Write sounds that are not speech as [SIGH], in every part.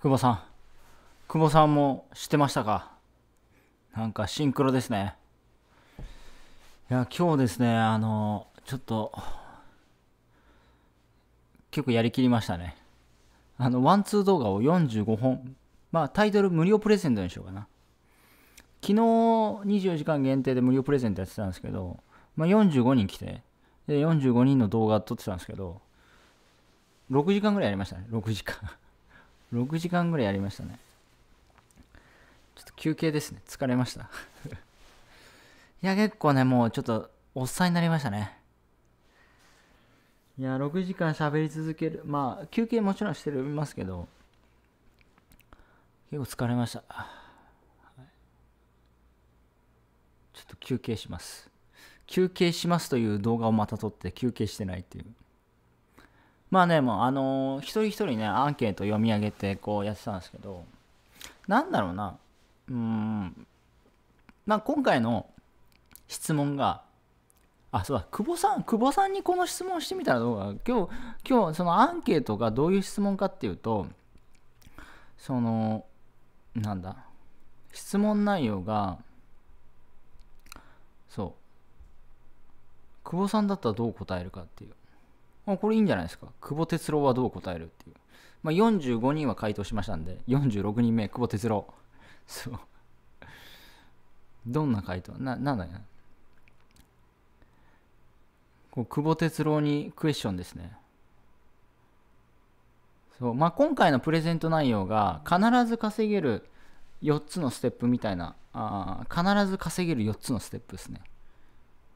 久保さん。久保さんも知ってましたかなんかシンクロですね。いや、今日ですね、あの、ちょっと、結構やりきりましたね。あの、ワンツー動画を45本。まあ、タイトル無料プレゼントにしようかな。昨日24時間限定で無料プレゼントやってたんですけど、まあ、45人来て、で45人の動画撮ってたんですけど、6時間ぐらいやりましたね、6時間6時間ぐらいやりましたね。ちょっと休憩ですね。疲れました [LAUGHS] いや、結構ね、もうちょっと、おっさんになりましたね。いや、6時間喋り続ける。まあ、休憩もちろんしてるますけど、結構疲れました。ちょっと休憩します。休憩しますという動画をまた撮って休憩してないっていう。まあね、もうあのー、一人一人ね、アンケート読み上げて、こうやってたんですけど、なんだろうな、うん、まあ今回の質問が、あ、そうだ、久保さん、久保さんにこの質問してみたらどうか、今日、今日、そのアンケートがどういう質問かっていうと、その、なんだ、質問内容が、そう、久保さんだったらどう答えるかっていう。あこれいいんじゃないですか久保哲郎はどう答えるっていう、まあ、45人は回答しましたんで46人目久保哲郎そうどんな回答ななんだよこう久保哲郎にクエスチョンですねそう、まあ、今回のプレゼント内容が必ず稼げる4つのステップみたいなあ必ず稼げる4つのステップですね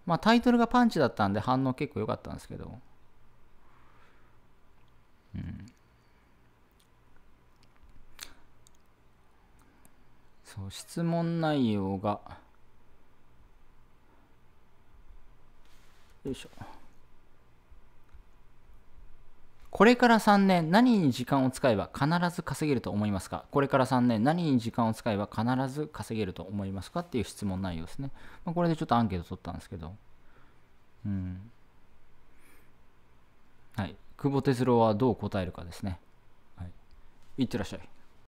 まあタイトルがパンチだったんで反応結構良かったんですけどうん、そう質問内容がよいしょこれから3年何に時間を使えば必ず稼げると思いますかこれから3年何に時間を使えば必ず稼げると思いますかっていう質問内容ですね。まあ、これでちょっとアンケート取ったんですけど。うん。はい。久保哲郎はどう答えるかですね。はい、いってらっしゃい。